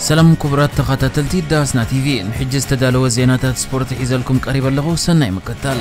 سلام كبرات تخاتلتي داسنا تي في نحجز تدالو زينات سبورت حيزلكم قريب الله وسناي مكتل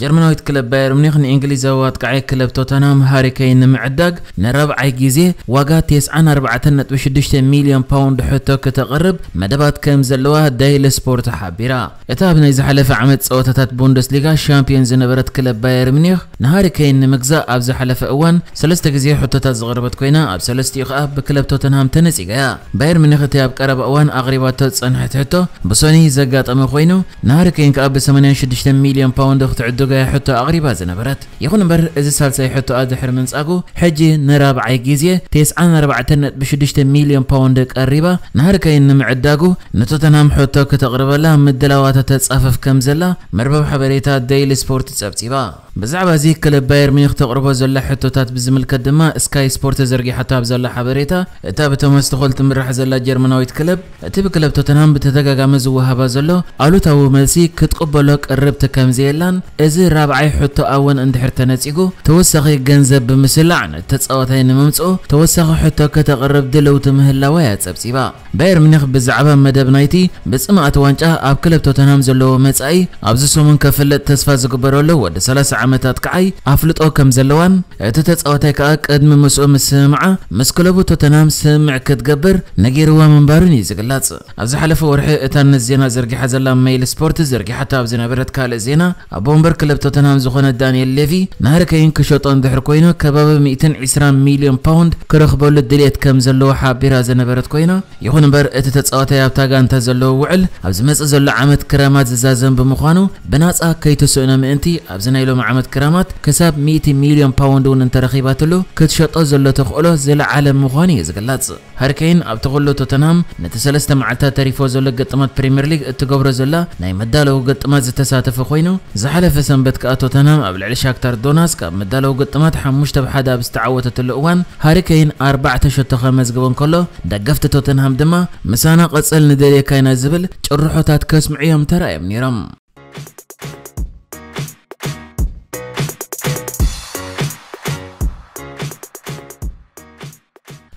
ጀርመናዊት ክለብ ባየር ሙኒኽን እንግሊዛዊት ከዓይ ክለብ ቶተንሃም ሃሪ ኬን ንምዕዳግ ንረብዓይ ግዜ ዋጋ 94.6 ሚልዮን ፓውንድ ሕቶ ክተቕርብ መደባት ከም ዘለዋ ዳይለ ስፖርት ሓቢራ እታ ኣብ ናይ ዝሓለፈ ዓመት ፀወታታት ቡንደስሊጋ ሻምፒዮን ዝነበረት ክለብ ባየር ሙኒኽ ንሃሪ ኬን ንምግዛእ ኣብ ዝሓለፈ እዋን ሰለስተ ግዜ ሕቶታት ዝቐርበት ኮይና ኣብ ሰለስቲኡ ከዓ ብክለብ ቶተንሃም ተነፂጋ እያ ባየር ሙኒኽ እቲ ኣብ ቀረባ እዋን ኣቕሪባቶ ዝፀንሐት ሕቶ ብሶኒ ዘጋጠመ ኮይኑ ንሃሪ ኬን ከዓ ብ86 ሚልዮን ፓውንድ ክትዕድ دوغا حتى أغربا زنبرت يخون نبر إذا سالسة حتى أدى حرمنس أقو حجي نراب تيس جيزية ربع تنت بشدشت مليون باوندك أغربا نهار كاين معداقو نتوتنهام حطو كتقرب لها مدلاواتا تتصافف كمزلا مربب حبريتا ديل سبورت تسبتيبا بزعب زي كلب باير ميخ تقربو زلا تات بزملكت دما سكاي سبورت زرقي حتى بزلا حبريتا اتا بتمستخل تمرح زلا جرمناويت كلب كلب ብክለብ ቶተንሃም ብተደጋጋሚ وهابا ዘሎ ኣሉታዊ መልሲ ክትቕበሎ ቅርብቲ ከምዘየላን እዚ እዚ ራብዓይ ሕቶ ኣወን እንድሕር ተነፂጉ ተወሳኺ ገንዘብ ብምስላዕን ተፃወታይ ንምምፅኡ ተወሳኺ ሕቶ ከተቕርብ ድለውቲ ምህላዋ ያፀብፂባ ባየር ሚኒክ ብዛዕባ መደብ ናይቲ ብፅማእቲ ዋንጫ ኣብ ክለብ ቶተንሃም ዘለዎ መጻኢ ኣብዚ ሰሙን ከፍለጥ ተስፋ ዝግበረሉ ወዲ 30 ዓመታት ከዓይ ኣፍልጦ ከም ዘለዋን እቲ ተፃወታይ ከዓ ቅድሚ ምስኡ ምስምዓ ምስ ክለቡ ቶተንሃም ስምዕ ክትገብር ነጊርዋ ምንባርን እዩ ዝግላጽ ኣብ ዝሓለፈ ወርሒ እታ ነስ ዜና ዘርጊሓ ዘላ ሜይል ስፖርት ዘርጊሓታ ኣብ ዝነበረት ካልእ ዜና ኣብ ቦምበር ክለብ ቶተንሃም ዝኾነ ዳንኤል ሌቪ ንሃሪኬን ክሸጦ እንድሕር ኮይኑ ከባቢ 120 ሚልዮን ፓውንድ ክረኽበሉ ድልት ከም ዘለዎ ሓቢራ ዝነበረት ኮይና ይኹን እምበር እቲ ተፃወታይ ኣብታ ጋንታ ዘለዎ ውዕል ኣብ ዝመፅእ ዘሎ ዓመት ክራማት ዝዛዘም ብምዃኑ ብናፃ ከይትስእኖ ምእንቲ ኣብዚ ናይ ሎም ዓመት ክራማት ክሳብ 100 ሚልዮን ፓውንድ እውን እንተረኺባትሉ ክትሸጦ ዘሎ ተኽእሎ ዝለዓለ ምዃኑ እዩ ዝግለጽ ሃሪኬን ኣብቲ ኩሉ ቶተንሃም ነቲ ሰለስተ መዓልትታት ተሪፎ ዘሎ ገጥማት ፕሪምየር ሊግ እትገብሮ ዘላ ናይ መዳለዊ ገጥማት ዝተሳተፈ ኮይኑ ዝሓለፈ سنبت كاتوتنام قبل شاكتر دوناسك قبل مدالو قطمات حموشت بحدا بستعوتة اللقوان هاريكين أربعة شوت خمس قبل كله دقفت توتنهام دما مسانا قصل نديري كاينة زبل تشرحو تات كاس معيهم ترى يا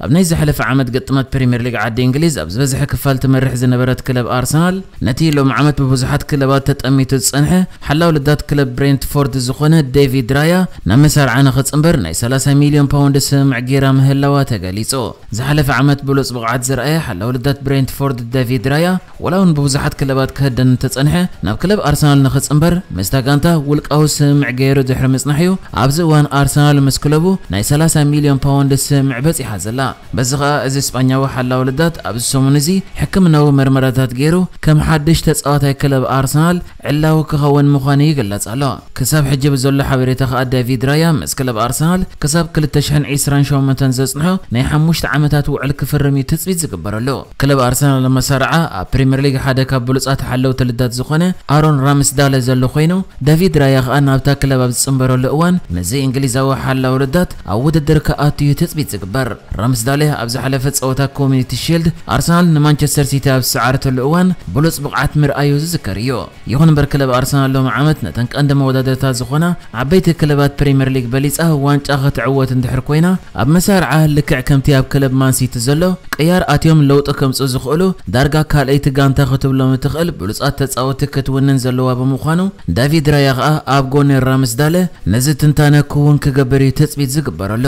اب نيز حلف عمد قطمت بريمير ليج عادي انجليز اب زبزح كفال تمرح زي نبرت كلب ارسنال نتي لو معمد ببزحات كلبات تتأمي تتصنح حلا ولدات كلب برينتفورد زخونة ديفيد رايا نمسر عانا خط امبر ناي 3 مليون باوند سم عقيرا مهلاوة تقاليسو زحلف عمد بلوس بغعات زرعي حلا ولدات برينتفورد ديفيد رايا ولون ببزحات كلبات كهدن تتصنح ناب كلب ارسنال نخط امبر مستقانتا ولك او سم عقيرو دحرم اصنحيو ابزوان ارسنال مسكلبو ناي 3 مليون باوند سم عبس يحزلا بزغا از اسبانيا وحالا ولدات ابز سومنزي حكم نو مرمراتات غيرو كم حدش تسقاط هاي كلب ارسنال علاو كخون مخاني قلت على كساب حجب زول حبيري تخا دافيد رايا مس كلب ارسنال كساب كل تشحن عيسران شو ما تنزصنحو ني حموش تعمتات وعل كفرمي تثبيت زكبرلو كلب ارسنال لما سرعه بريمير ليغ حدا كبلصات حلو تلدات زخونه ارون رامس دال زلو خينو دافيد رايا خان ابتا كلب ابز سومبرلو وان مزي انجليزا وحالا ولدات او ودرك اتي تثبيت زكبر رامس ዝዳለየ ኣብ ዝሓለፈ ፀወታ ኮሚኒቲ ሽልድ ኣርሰናል ንማንቸስተር ሲቲ ኣብ ዝሰዓረተሉ እዋን ብሉፅ ብቕዓት ምርኣዩ ዝዝከር እዩ ይኹን እምበር ክለብ ኣርሰናል ሎም ዓመት ነተን ቀንዲ መወዳደርታት ዝኾና ዓበይቲ ክለባት ፕሪምየር ሊግ በሊፃ ዋንጫ ክትዕወት እንድሕር ኮይና ኣብ መሳርዓ ልክዕ ከምቲ ኣብ ክለብ ማንሲቲ ዘሎ ቅያር ኣትዮም ለውጢ ከምፁ ዝኽእሉ ዳርጋ ካልአይቲ ጋንታ ክትብሎም እትኽእል ብሉፃት ተፃወቲ ክትውንን ዘለዋ ብምዃኑ ዳቪድ ራያ ከዓ ኣብ ጎኒ ራምስዳለ ነዚ ትንታነ ክውን ክገብር እዩ ትፅቢት ዝግበረሎ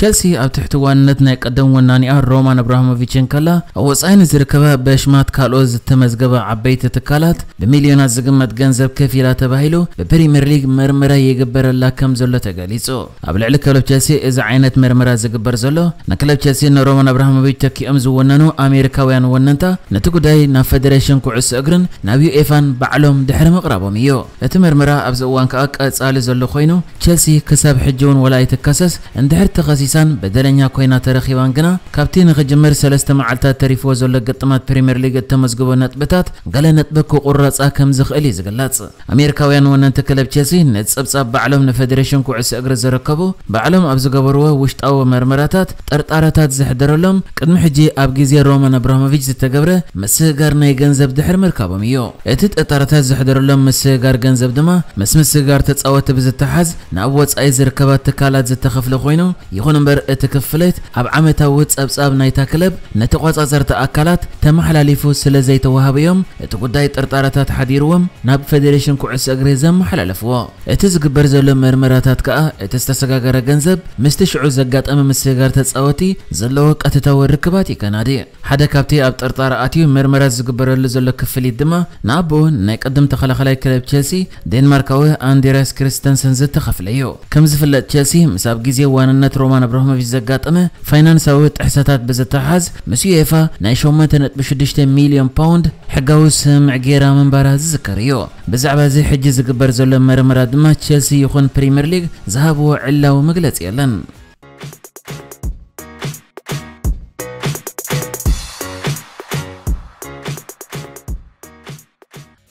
تشيلسي أو تحتوان نتنا يقدم وناني آر رومان أبراهاموفيتشن كلا وسعين زركبا بشمات كالوز تمزقبا عبيت تكالات بمليونات زقمت جنزب كفيلا تباهيلو ببريمير ليج مرمرة يقبر الله كم زلو تقاليصو أبلع لكلب تشيلسي إذا عينت مرمرة زقبر زلو نكلب تشيلسي أن رومان أبراهاموفيتش تكي أمز ونانو أمريكاويان وننتا نتكو داي نا فدريشن كعس أقرن نابيو إيفان بعلوم دحر مقربهم يو እቲ ምርምራ ኣብዚ እዋን ከዓ ቀጻሊ ዘሎ ኮይኑ ቸልሲ ክሳብ ሕጂ እውን ወላ ኣይትከሰስ እንድሕር ተኸሲሰ إيسان بدلنيا كوينا تاريخي وانقنا كابتين غجمر سلسة معالتا تاريف وزول لقطمات بريمير ليج التمزقبو نتبتات قال نتبكو قراص آكم زخليز قلاتس أمريكا ويان وننت كلب تشيلسي نتسبسب بعلم نفدريشن كوعس أجر زركبو بعلم أبز قبروه وشت أو مرمراتات أرطاراتات زحدر لهم قد محجي أب جزير رومان أبراهاموفيتش زتقبره مسجر ناي جنزب دحر مركبهم يو اتت أرطاراتات زحدر لهم مسجر جنزب دما مس مسجر تتصوت بزتحز نعوض أي زركبات تكالات زتخف لخوينو يخون እምበር እቲ ክፍልት ኣብ ዓመታዊ ጸብጻብ ናይታ ክለብ ነቲ ቋጻጸርቲ ኣካላት ተመሓላሊፉ ስለ ዘይተዋሃበ እዮም እቲ ጉዳይ ጥርጣረታት ሓዲርዎም ናብ ፌደሬሽን ኩዕሶ እግሪ ዘመሓላለፍዎ እቲ ዝግበር ዘሎ መርመራታት ከዓ እቲ ዝተሰጋገረ ገንዘብ ምስቲ ሽዑ ዘጋጠመ ምስጋር ተፃወቲ ዘለዎ ቀጥታዊ ርክባት ይከናድእ ሓደ ካብቲ ኣብ ጥርጣር ኣትዩ ምርመራ ዝግበረሉ ዘሎ ክፍሊት ድማ ንኣብኡ ናይ ቅድም ተኸላኸላይ ክለብ ቸልሲ ዴንማርካዊ ኣንዴራስ ክርስተንሰን ዝተኸፍለ እዩ ከም ዝፍለጥ ቸልሲ ምስ ኣብ ግዜ ዋንነት ሮማን አብርሆሞቪች ዘጋጠመ ፋይናንሳዊ ጥሕሰታት ብዝተሓዝ ምስ ዩኤፋ ናይ 8.6 ሚልዮን ፓውንድ ሕጋዊ ስምዕ ጌራ ምንባራ ዝዝከር እዩ ብዛዕባ እዚ ሕጂ ዝግበር ዘሎ መርመራ ድማ ቸልሲ ይኹን ፕሪምየር ሊግ ዝሃብዎ ዕላዊ መግለፂ የለን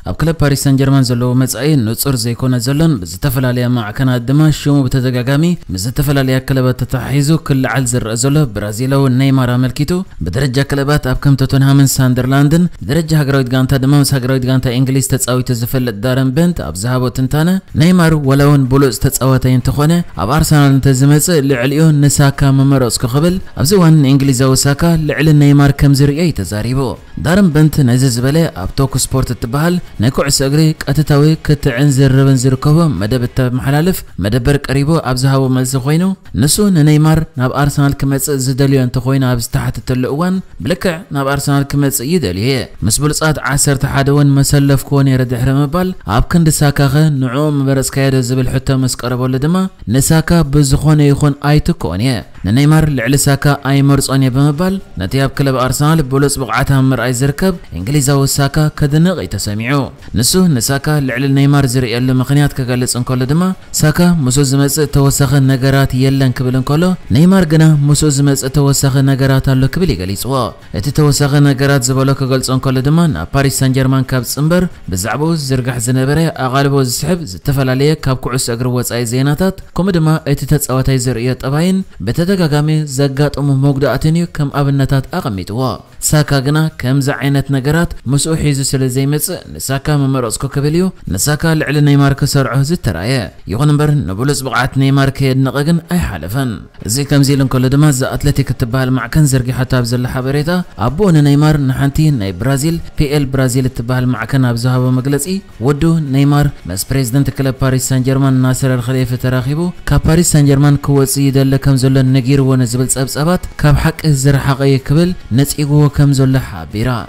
ኣብ ክለብ ፓሪስ ሳን ጀርማን ዘለዎ መጻኢ ንጹር ዘይኮነ ዘሎን ብዝተፈላለያ ማዕከናት ድማ ሽሙ ብተደጋጋሚ ብዝተፈላለያ ክለባት ተተሓሒዙ ክልዓል ዝረአ ዘሎ ብራዚላዊ ነይማር ኣመልኪቱ ብደረጃ ክለባት ኣብ ከም ቶተንሃምን ሳንደርላንድን ብደረጃ ሃገራዊት ጋንታ ድማ ምስ ሃገራዊት ጋንታ እንግሊዝ ተጻዊቱ ዝፈልጥ ዳረን በንት ኣብ ዝሃቦ ትንታነ ነይማር ወላውን ብሉፅ ተጻዋታይ እንተኾነ ኣብ ኣርሰናል እንተዝመጽእ ልዕሊኡ ንሳካ መመረጽኩ ክብል ኣብዚ እዋን እንግሊዛዊ ሳካ ልዕሊ ነይማር ከም ዝርአ እዩ ተዛሪቡ ዳረን በንት ነዚ ዝበለ ኣብ ቶክ ስፖርት እትበሃል نكو عسقري قتتاوي كتعنزر بنزر كوبم مدبت محلالف مدبر قريبو ابزهاو مزخوينو نسو نيمار ناب ارسنال كمص زدليو انت خوينا ابز تحت تلقوان بلكع ناب ارسنال كمص يدلي هي مسبل صات 10 تحدون مسلف كون يرد حرمبال اب كندساكه نعوم برسكايد زبل حته مسقربو لدما نساكا بزخونه يخون ايتكونيه نيمار لعلساكا أيمر صانية بمبال نتياب كلب أرسنال بولس بقعتها مر أي زركب إنجليزا وساكا كدنغ يتسامعو نسو نساكا لعل نيمار زري يلو مخنيات كقلص انكولو دما ساكا مسو زمس توسخ نجرات يلن كبل انكولو نيمار جنا مسو زمس توسخ نجرات اللو كبل يقليصوا اتي توسخ نجرات زبلو كقلص انكولو دما نا باريس سان جيرمان كاب سنبر بزعبو زرقح زنبره أغالبو زسحب زتفلاليه كاب كعس اقرو وصاي زيناتات كوم دما اتي تصاوتاي زريه طباين بتت بدك قامي زقات أمو موقدا أتنيو كم أبنتات أغميتوا ሳካ ግና ከምዚ ዓይነት ነገራት ምስኡ ሒዙ ስለ ዘይመፅእ ንሳካ መመረፅኮ ክብል እዩ ንሳካ ልዕሊ ነይማር ክሰርዖ ዝተረኣየ ይኹን እምበር ንብሉፅ ብቕዓት ነይማር ከየድንቐ ግን ኣይሓለፈን እዚ ከምዚ ኢሉ እንከሎ ድማ እዚ ኣትለቲክ እትበሃል ማዕከን ዘርጊሓቶ ኣብ ዘላ ሓበሬታ ኣቦ ንነይማር ንሓንቲ ናይ ብራዚል ፒኤል ብራዚል እትበሃል ማዕከን ኣብ ዝሃቦ መግለፂ ወዱ ነይማር ምስ ፕሬዚደንት ክለብ ፓሪስ ሳን ጀርማን ናስር አልኸሊፈ ተራኺቡ ካብ ፓሪስ ሳን ጀርማን ክወፅእ ይደለ ከም ዘሎ ነጊርዎ ንዝብል ፀብፀባት ካብ ሓቂ ዝረሓቐ ክብል ነፂግዎ كم زل حابرا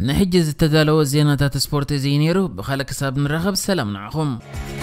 نحجز التدالو زينة سبورت زينيرو بخلك ساب رغب سلام نعخم